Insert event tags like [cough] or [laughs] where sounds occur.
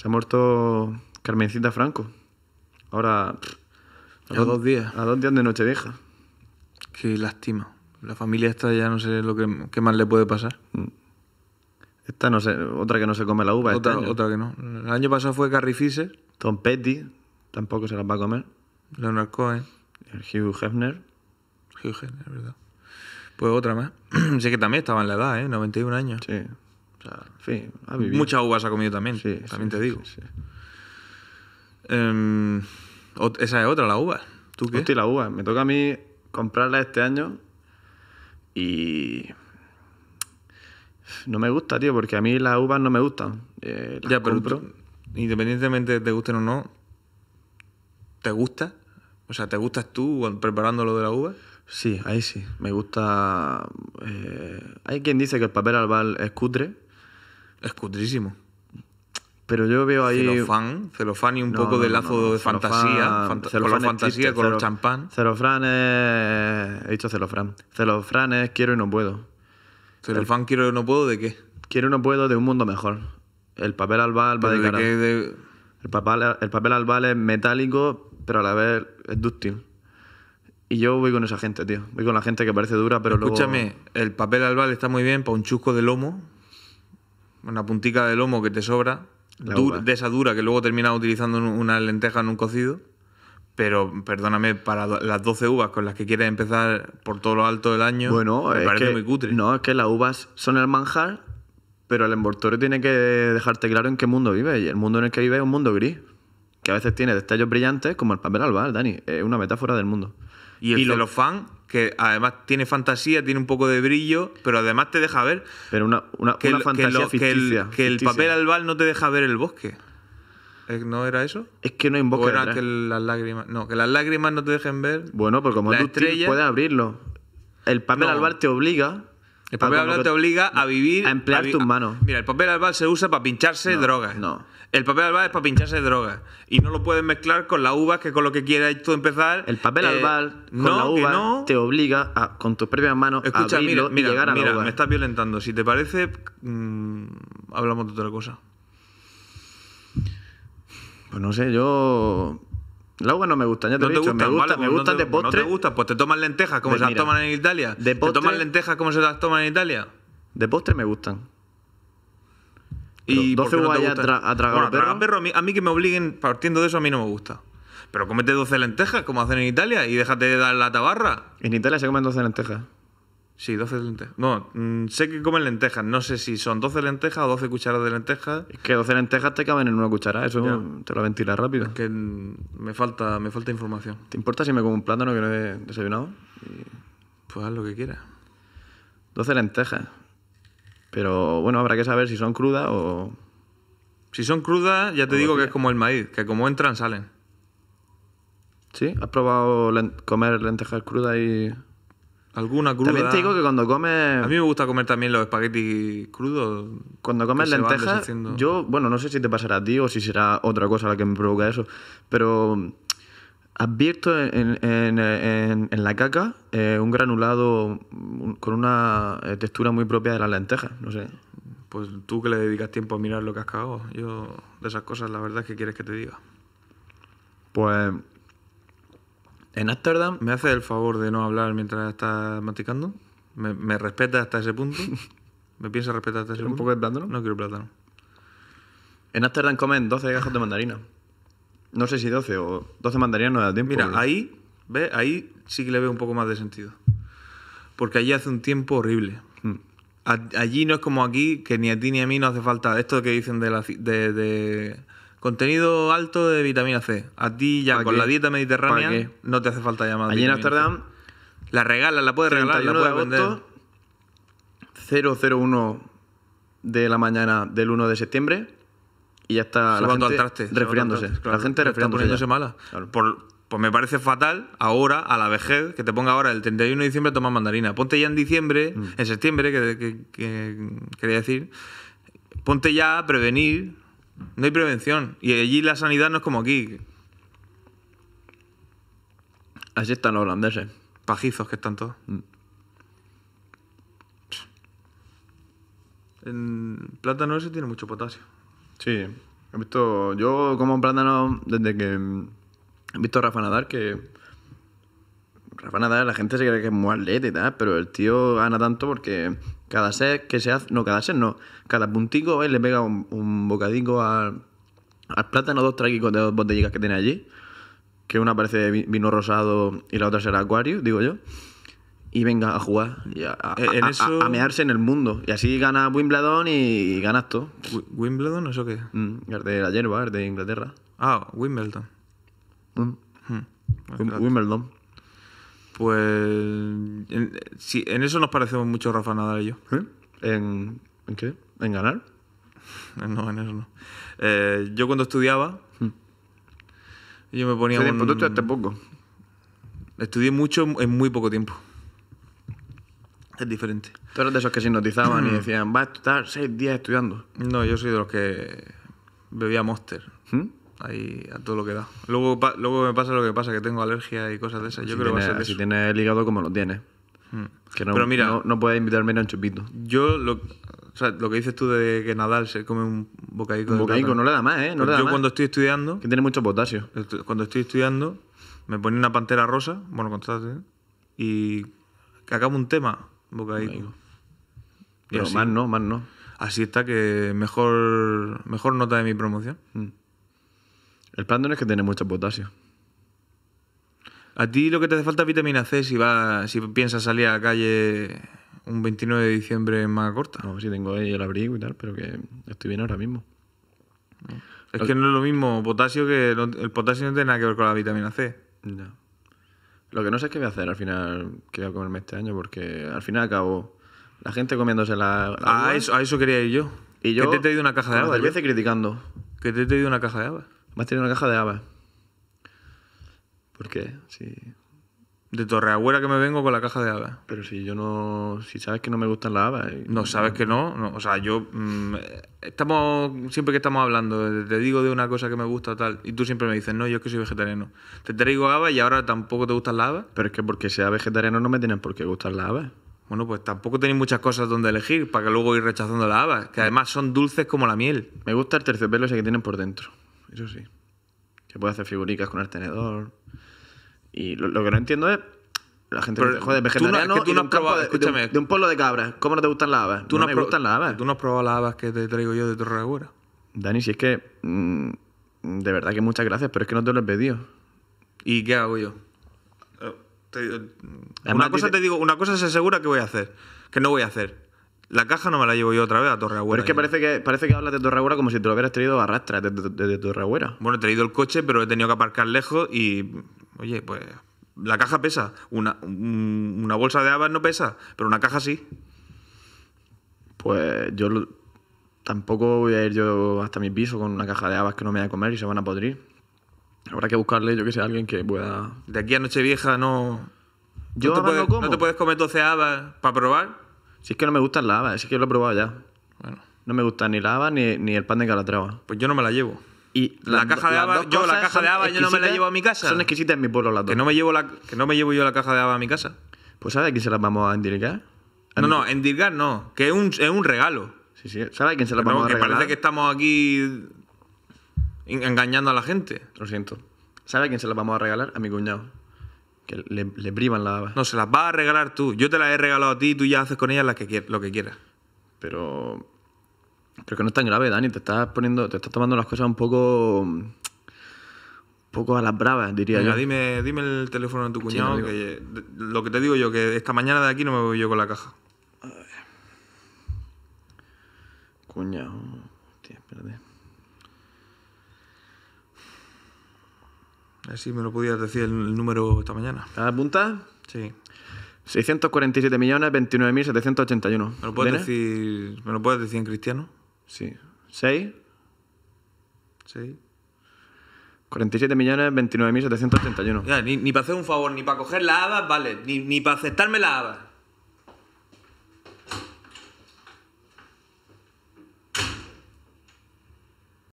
Se ha muerto Carmencita Franco. Ahora. A, dos, días. A dos días de Nochevieja. Qué lástima. La familia esta ya no sé lo que qué más le puede pasar. Mm. Esta no sé, otra que no se come la uva. Este otra, que no. El año pasado fue Carrie Fisher. Tom Petty tampoco se las va a comer. Leonard Cohen. Hugh Hefner. Hugh Hefner, verdad. Pues otra más. [clears throat] sé que también estaba en la edad, ¿eh? 91 años. Sí. Muchas uvas ha comido también, sí, también te digo. Em, esa es otra, la uva. ¿Tú qué? la uva. Me toca a mí comprarla este año y... No me gusta, tío, porque a mí las uvas no me gustan. Eh, ya, pero independientemente de te gusten o no, ¿te gusta? O sea, ¿te gustas tú preparando lo de la uva? Sí, ahí sí. Me gusta... Eh, hay quien dice que el papel albal es cutre es Pero yo veo ahí. Celofán, celofán y un poco de lazo de fantasía. celofán fantasía, con el champán. Celofrán es. He dicho celofrán. Celofrán es quiero y no puedo. ¿Celofán quiero y no puedo de qué? Quiero y no puedo de un mundo mejor. El papel albal va de, cara. El, papel, el papel albal es metálico, pero a la vez es dúctil. Y yo voy con esa gente, tío. Voy con la gente que parece dura, pero Escúchame, el papel albal está muy bien para un chusco de lomo, una puntica de lomo que te sobra, de esa dura que luego terminas utilizando una lenteja en un cocido. Pero perdóname, para las 12 uvas con las que quieres empezar por todo lo alto del año, bueno, me parece que, muy cutre. No, es que las uvas son el manjar, pero el envoltorio tiene que dejarte claro en qué mundo vive Y el mundo en el que vive es un mundo gris, que a veces tiene destellos brillantes, como el papel albal, Dani. Es una metáfora del mundo. Y el celofán, que además tiene fantasía, tiene un poco de brillo, pero además te deja ver. Pero una, que el, fantasía que el, papel albal no te deja ver el bosque. ¿No era eso? Es que no hay un bosque. que las lágrimas. No, que las lágrimas no te dejen ver. Bueno, pues como tú estrella... puedes abrirlo. El papel no. albal te obliga el papel albal te obliga a vivir. A emplear tus manos. Mira, el papel albal se usa para pincharse drogas. No. El papel albal es para pincharse droga. Y no lo puedes mezclar con las uvas, que con lo que quieras tú empezar. El papel eh, albal con la uva te obliga a, con tus propias manos a abrirlo y llegar a la mira, me estás violentando. Si te parece, mm, hablamos de otra cosa. Pues no sé, yo. La uva no me gusta, ya te, no he te dicho. me, gusta, me pues gustan de postre. ¿No te gusta? Pues te toman lentejas como pues se las toman en Italia. ¿Te toman lentejas como se las toman en Italia? De postre me gustan. Y 12 guayas a, tragar perro. A, mí, que me obliguen partiendo de eso a mí no me gusta. Pero cómete 12 lentejas, como hacen en Italia, y déjate de dar la tabarra. En Italia se comen 12 lentejas. Sí, 12 lentejas. No, mm, sé que comen lentejas. No sé si son 12 lentejas o 12 cucharadas de lentejas. Es que 12 lentejas te caben en una cuchara. Eso te lo ventilas rápido. Es que mm, me falta, me falta información. ¿Te importa si me como un plátano que no he desayunado? Pues haz lo que quieras. 12 lentejas. Pero bueno, habrá que saber si son crudas o. Si son crudas, ya te digo que es como el maíz, que como entran, salen. ¿Sí? ¿Has probado comer lentejas crudas y.? Alguna cruda. También te digo que cuando comes. A mí me gusta comer también los espaguetis crudos. Cuando comes lentejas, yo, bueno, no sé si te pasará a ti o si será otra cosa la que me provoca eso, pero Has visto en, la caca eh, un granulado con una eh, textura muy propia de la lentejas, no sé. Pues tú que le dedicas tiempo a mirar lo que has cagado. Yo de esas cosas la verdad es que quieres que te diga. Pues en Ámsterdam me haces el favor de no hablar mientras estás masticando. Me, respeta hasta ese punto. me piensa respetar hasta ese punto. ¿Un poco de plátano? No quiero plátano. En Ámsterdam comen 12 gajos de mandarina. No sé si 12 o 12 mandarinas no da tiempo. Mira, ahí, ve, ahí sí que le veo un poco más de sentido. Porque allí hace un tiempo horrible. Hmm. Allí no es como aquí, que ni a ti ni a mí no hace falta esto que dicen de, la, de, contenido alto de vitamina C. A ti ya con la dieta mediterránea no te hace falta llamar. Allí en Amsterdam la regala la puedes regalar, la puedes vender. 001 de la mañana del 1 de septiembre y ya está la gente la gente está poniéndose mala. pues me parece fatal ahora, a la vejez, que te ponga ahora el 31 de diciembre a tomar mandarina. Ponte ya en diciembre, mm. en septiembre, que, quería decir, ponte ya a prevenir. No hay prevención. Y allí la sanidad no es como aquí. Así están los holandeses. Pajizos que están todos. el mm. En plátano ese tiene mucho potasio. Sí, he visto. Yo como plátano desde que he visto a Rafa Nadar que. Rafa Nadar la gente se cree que es muy atleta y tal, pero el tío gana tanto porque cada set que se hace. No, cada set no. Cada puntico él le pega un, bocadico al, plátano, dos traquicos de dos botellitas que tiene allí. Que una parece vino rosado y la otra será acuario, digo yo y venga a jugar, y a, e- en mearse en el mundo. Y así ganas Wimbledon y ganas todo. ¿Wimbledon eso qué? Mm, de la hierba, el de Inglaterra. Ah, Wimbledon. Mm. Hmm. Pues Wimbledon. Pues en, en eso nos parecemos mucho Rafa Nadal y yo. ¿En, qué? ¿En ganar? [laughs] No, en eso no. Eh, yo cuando estudiaba, hmm. yo me ponía... poco. Estudié mucho en muy poco tiempo es diferente. Tú eres de esos que se hipnotizaban y mm. decían, vas a estar seis días estudiando. No, yo soy de los que bebía Monster. ¿Mm? Ahí a todo lo que da. Luego, luego me pasa lo que pasa, que tengo alergia y cosas de esas. Yo creo que va a ser Si tienes el hígado como lo tienes. Mm. Pero mira, no, puedes invitarme a un chupito. Yo lo, que dices tú de que Nadal se come un bocadico. Un no le da más, ¿eh? Pues yo cuando estoy estudiando. Que tiene mucho potasio. Cuando estoy estudiando, me pone una pantera rosa, bueno, contate, y acabo un tema pero más no, más no. Así está que mejor, mejor nota de mi promoción. Mm. El plátano es que tiene mucho potasio. A ti lo que te hace falta es vitamina C si, va, si piensas salir a la calle un 29 de diciembre más corta. No, sí tengo ahí el abrigo y tal, pero que estoy bien ahora mismo. Es que no es lo mismo potasio que... El potasio no tiene nada que ver con la vitamina C. Lo que no sé es qué voy a hacer al final, qué voy a comerme este año, porque al final acabo la gente comiéndose la. Ah, a eso quería ir yo. Y yo. Que te he traído una caja de habas. Yo criticando. qué te he traído una caja de habas. Me has tenido una caja de habas. ¿Por qué? Sí. De Torreagüera que me vengo con la caja de habas. Pero si yo no. Si sabes que no me gustan las habas. Eh. No, sabes que no. no. o sea, yo. Mm, estamos. Siempre que estamos hablando, eh, te digo de una cosa que me gusta tal. Y tú siempre me dices, no, yo es que soy vegetariano. Te traigo habas y ahora tampoco te gustan las habas. Pero es que porque sea vegetariano no me tienen por qué gustar las habas. Bueno, pues tampoco tenéis muchas cosas donde elegir para que luego ir rechazando las habas. Que además son dulces como la miel. Me gusta el terciopelo ese que tienen por dentro. Eso sí. Que puede hacer figuritas con el tenedor. Y lo, que no entiendo es la gente dice, joder, vegetariano de, un pueblo de cabras. ¿Cómo no te gustan las habas? Tú no, las Tú no has probado las habas que te traigo yo de Torreagüera. Dani, si es que... Mm, de verdad que muchas gracias, pero es que no te lo he pedido. ¿Y qué hago yo? Eh, una cosa te digo, una cosa se asegura que voy a hacer, que no voy a hacer. La caja no me la llevo yo otra vez a Torreagüera. Pero es que parece, que parece que hablas de Torreagüera como si te lo hubieras traído a de desde, Torre Bueno, he traído el coche, pero he tenido que aparcar lejos y. Oye, pues. La caja pesa. Una, bolsa de habas no pesa, pero una caja sí. Pues yo tampoco voy a ir yo hasta mi piso con una caja de habas que no me voy a comer y se van a podrir. Habrá que buscarle, yo que sé, alguien que pueda. De aquí a Nochevieja no. Yo no te, puedes, te puedes comer 12 habas para probar. Si es que no me gustan las habas, es que lo he probado ya. Bueno. No me gusta ni la haba ni, ni el pan de calatrava. Pues yo no me la llevo. Y la, caja de habas, yo la caja de habas yo no me la llevo a mi casa. Son exquisitas en mi pueblo las dos. Que no me llevo, la, que no me llevo yo la caja de habas a mi casa. Pues sabe a quién se las vamos a endilgar? no, no, endilgar no, que es un, es un regalo. Sí, sí, ¿Sabe a quién se las vamos a regalar? Que parece que estamos aquí engañando a la gente. Lo siento. ¿Sabe a quién se las vamos a regalar? A mi cuñado que le, privan la... No, se las vas a regalar tú. Yo te las he regalado a ti y tú ya haces con ellas lo que quieras. Pero Pero que no es tan grave, Dani. Te estás poniendo, te estás tomando las cosas un poco... Un poco a las bravas, diría yo. Dime, dime el teléfono de tu cuñado. lo que te digo yo, que esta mañana de aquí no me voy yo con la caja. A Cuñado. Hostia, espérate. Así me lo podías decir el número esta mañana. La punta, Sí. 647.029.781. ¿Me lo puedes decir? ¿Me lo puedes decir en cristiano? Sí. 6 Sí. 47.029.781. Ni, ni para hacer un favor, ni para coger las habas, vale. Ni, ni para aceptarme las habas.